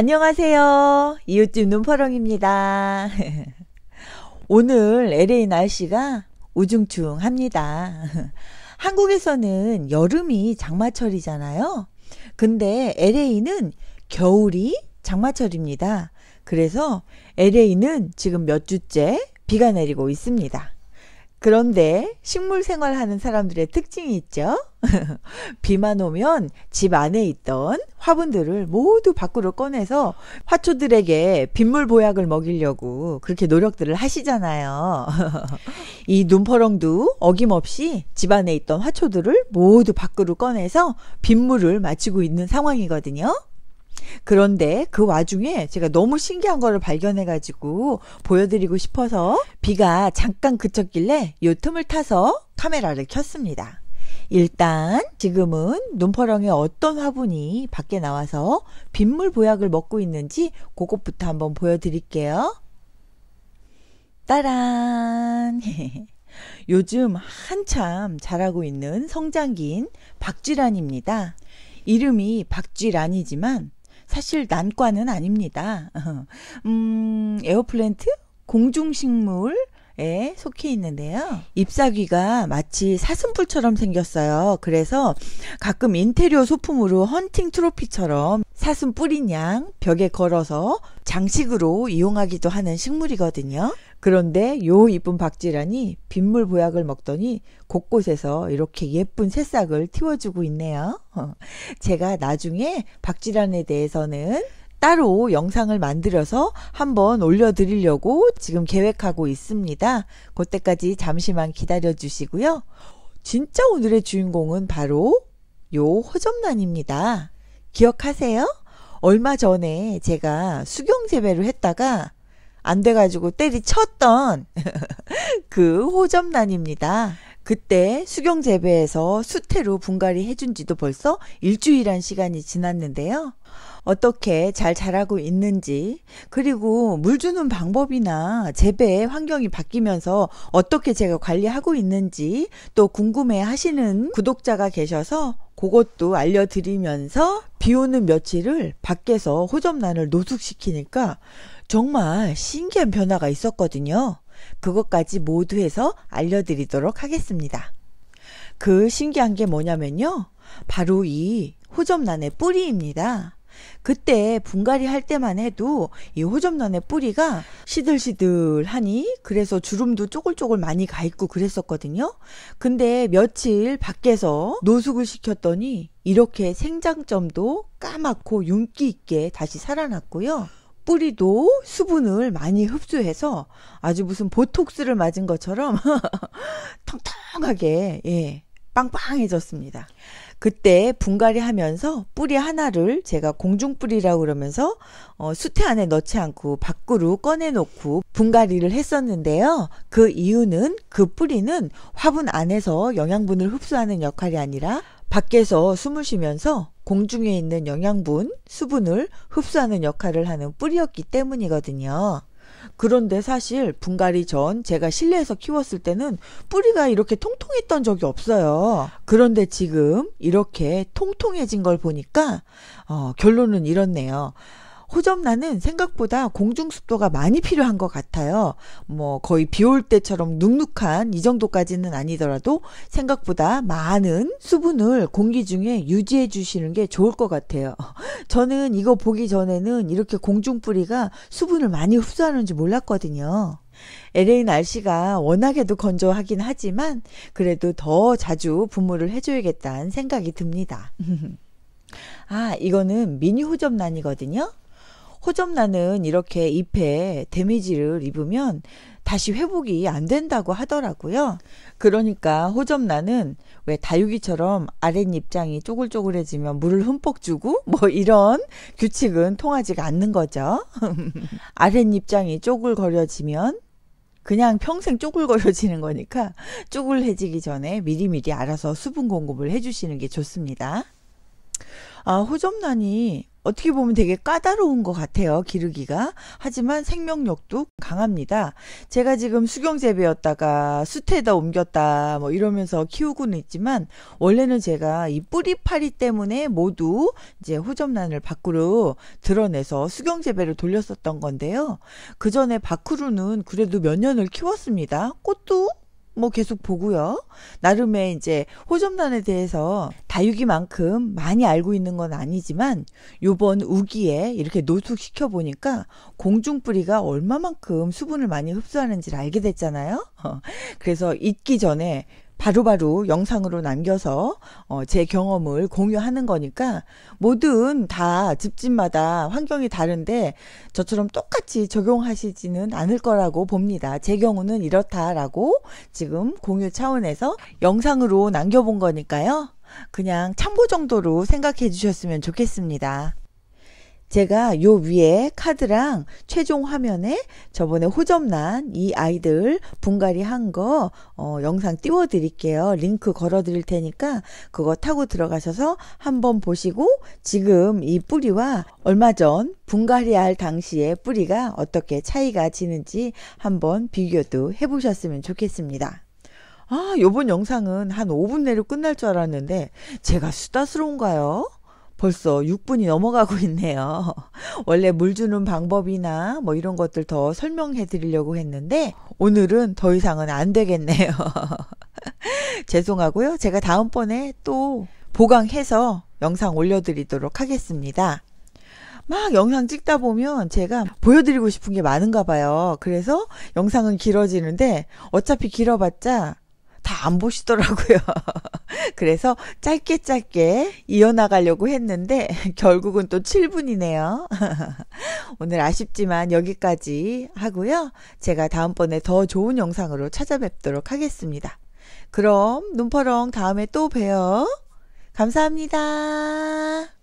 안녕하세요. 이웃집 눈퍼렁입니다. 오늘 LA 날씨가 우중충합니다. 한국에서는 여름이 장마철이잖아요. 근데 LA는 겨울이 장마철입니다. 그래서 LA는 지금 몇 주째 비가 내리고 있습니다. 그런데 식물 생활하는 사람들의 특징이 있죠. 비만 오면 집 안에 있던 화분들을 모두 밖으로 꺼내서 화초들에게 빗물 보약을 먹이려고 그렇게 노력들을 하시잖아요. 이 눈퍼렁도 어김없이 집 안에 있던 화초들을 모두 밖으로 꺼내서 빗물을 마치고 있는 상황이거든요. 그런데 그 와중에 제가 너무 신기한 거를 발견해가지고 보여드리고 싶어서 비가 잠깐 그쳤길래 요 틈을 타서 카메라를 켰습니다. 일단 지금은 눈퍼렁에 어떤 화분이 밖에 나와서 빗물 보약을 먹고 있는지 그것부터 한번 보여드릴게요. 따란! 요즘 한참 자라고 있는 성장기인 박쥐란입니다. 이름이 박쥐란이지만 사실 난과는 아닙니다. 음, 에어플랜트? 공중식물? 에 속해 있는데요. 잎사귀가 마치 사슴뿔처럼 생겼어요. 그래서 가끔 인테리어 소품으로 헌팅 트로피처럼 사슴 뿔인양 벽에 걸어서 장식으로 이용하기도 하는 식물이거든요. 그런데 요 이쁜 박쥐란이 빗물 보약을 먹더니 곳곳에서 이렇게 예쁜 새싹을 틔워주고 있네요. 어, 제가 나중에 박쥐란에 대해서는 따로 영상을 만들어서 한번 올려드리려고 지금 계획하고 있습니다. 그때까지 잠시만 기다려 주시고요. 진짜 오늘의 주인공은 바로 요허접란입니다 기억하세요? 얼마 전에 제가 수경재배를 했다가 안 돼가지고 때리쳤던 그 호접란입니다. 그때 수경 재배에서 수태로 분갈이 해준 지도 벌써 일주일한 시간이 지났는데요. 어떻게 잘 자라고 있는지, 그리고 물 주는 방법이나 재배의 환경이 바뀌면서 어떻게 제가 관리하고 있는지 또 궁금해 하시는 구독자가 계셔서 그것도 알려드리면서 비 오는 며칠을 밖에서 호접란을 노숙시키니까 정말 신기한 변화가 있었거든요. 그것까지 모두 해서 알려드리도록 하겠습니다. 그 신기한 게 뭐냐면요. 바로 이 호접란의 뿌리입니다. 그때 분갈이 할 때만 해도 이 호접란의 뿌리가 시들시들하니 그래서 주름도 쪼글쪼글 많이 가 있고 그랬었거든요. 근데 며칠 밖에서 노숙을 시켰더니 이렇게 생장점도 까맣고 윤기 있게 다시 살아났고요. 뿌리도 수분을 많이 흡수해서 아주 무슨 보톡스를 맞은 것처럼 텅텅하게 예, 빵빵해졌습니다. 그때 분갈이 하면서 뿌리 하나를 제가 공중뿌리라고 그러면서 어, 수태 안에 넣지 않고 밖으로 꺼내놓고 분갈이를 했었는데요. 그 이유는 그 뿌리는 화분 안에서 영양분을 흡수하는 역할이 아니라 밖에서 숨을 쉬면서 공중에 있는 영양분, 수분을 흡수하는 역할을 하는 뿌리였기 때문이거든요. 그런데 사실 분갈이 전 제가 실내에서 키웠을 때는 뿌리가 이렇게 통통했던 적이 없어요. 그런데 지금 이렇게 통통해진 걸 보니까 어, 결론은 이렇네요. 호접란은 생각보다 공중 습도가 많이 필요한 것 같아요. 뭐 거의 비 올 때처럼 눅눅한 이 정도까지는 아니더라도 생각보다 많은 수분을 공기 중에 유지해 주시는 게 좋을 것 같아요. 저는 이거 보기 전에는 이렇게 공중 뿌리가 수분을 많이 흡수하는지 몰랐거든요. LA 날씨가 워낙에도 건조하긴 하지만 그래도 더 자주 분무를 해줘야겠다는 생각이 듭니다. 아, 이거는 미니 호접란이거든요. 호접란은 이렇게 잎에 데미지를 입으면 다시 회복이 안 된다고 하더라고요. 그러니까 호접란은 왜 다육이처럼 아랫잎장이 쪼글쪼글해지면 물을 흠뻑 주고 뭐 이런 규칙은 통하지가 않는 거죠. 아랫잎장이 쪼글거려지면 그냥 평생 쪼글거려지는 거니까 쪼글해지기 전에 미리미리 알아서 수분 공급을 해주시는 게 좋습니다. 아, 호접란이 어떻게 보면 되게 까다로운 것 같아요. 기르기가. 하지만 생명력도 강합니다. 제가 지금 수경재배였다가 숲에다 옮겼다 뭐 이러면서 키우고는 있지만 원래는 제가 이 뿌리파리 때문에 모두 이제 호접란을 밖으로 드러내서 수경재배를 돌렸었던 건데요. 그 전에 밖으로는 그래도 몇 년을 키웠습니다. 꽃도 뭐 계속 보고요. 나름의 이제 호접란에 대해서 다육이만큼 많이 알고 있는 건 아니지만 요번 우기에 이렇게 노숙시켜 보니까 공중뿌리가 얼마만큼 수분을 많이 흡수하는지를 알게 됐잖아요. 그래서 익기 전에 바로바로 바로 영상으로 남겨서 어, 제 경험을 공유하는 거니까 모든다 집집마다 환경이 다른데 저처럼 똑같이 적용하시지는 않을 거라고 봅니다. 제 경우는 이렇다라고 지금 공유 차원에서 영상으로 남겨본 거니까요. 그냥 참고 정도로 생각해 주셨으면 좋겠습니다. 제가 요 위에 카드랑 최종 화면에 저번에 호접란 이 아이들 분갈이 한거 어, 영상 띄워 드릴게요. 링크 걸어 드릴 테니까 그거 타고 들어가셔서 한번 보시고 지금 이 뿌리와 얼마 전 분갈이 할 당시에 뿌리가 어떻게 차이가 지는지 한번 비교도 해 보셨으면 좋겠습니다. 아, 요번 영상은 한 5분 내로 끝날 줄 알았는데 제가 수다스러운가요? 벌써 6분이 넘어가고 있네요. 원래 물 주는 방법이나 뭐 이런 것들 더 설명해 드리려고 했는데 오늘은 더 이상은 안 되겠네요. 죄송하고요. 제가 다음번에 또 보강해서 영상 올려드리도록 하겠습니다. 막 영상 찍다 보면 제가 보여드리고 싶은 게 많은가 봐요. 그래서 영상은 길어지는데 어차피 길어봤자 다안 보시더라고요. 그래서 짧게 짧게 이어나가려고 했는데 결국은 또 7분이네요. 오늘 아쉽지만 여기까지 하고요. 제가 다음번에 더 좋은 영상으로 찾아뵙도록 하겠습니다. 그럼 눈퍼렁 다음에 또 봬요. 감사합니다.